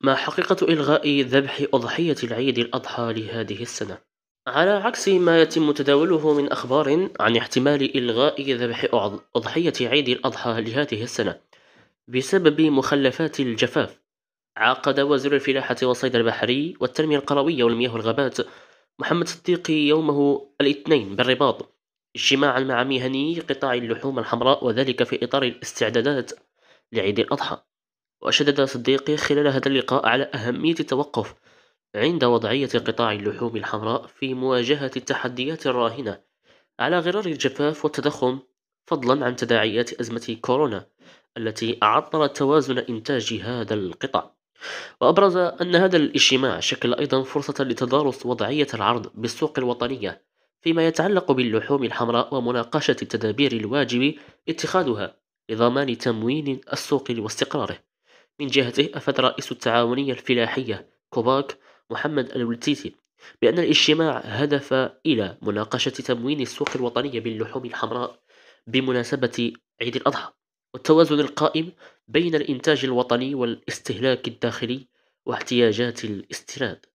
ما حقيقة إلغاء ذبح أضحية العيد الأضحى لهذه السنة؟ على عكس ما يتم تداوله من أخبار عن احتمال إلغاء ذبح أضحية عيد الأضحى لهذه السنة بسبب مخلفات الجفاف عقد وزير الفلاحة والصيد البحري والتنمية القروية والمياه والغابات محمد صديقي يومه الاثنين بالرباط اجتماعا مع مهني قطاع اللحوم الحمراء وذلك في إطار الاستعدادات لعيد الأضحى وشدد صديقي خلال هذا اللقاء على أهمية التوقف عند وضعية قطاع اللحوم الحمراء في مواجهة التحديات الراهنة على غرار الجفاف والتضخم فضلا عن تداعيات أزمة كورونا التي عطلت توازن إنتاج هذا القطاع وأبرز أن هذا الاجتماع شكل أيضا فرصة لتدارس وضعية العرض بالسوق الوطنية فيما يتعلق باللحوم الحمراء ومناقشة التدابير الواجب اتخاذها لضمان تموين السوق واستقراره من جهته أفاد رئيس التعاونية الفلاحية كوباك محمد الولتيتي بأن الاجتماع هدف إلى مناقشة تموين السوق الوطنية باللحوم الحمراء بمناسبة عيد الأضحى والتوازن القائم بين الإنتاج الوطني والاستهلاك الداخلي واحتياجات الاستيراد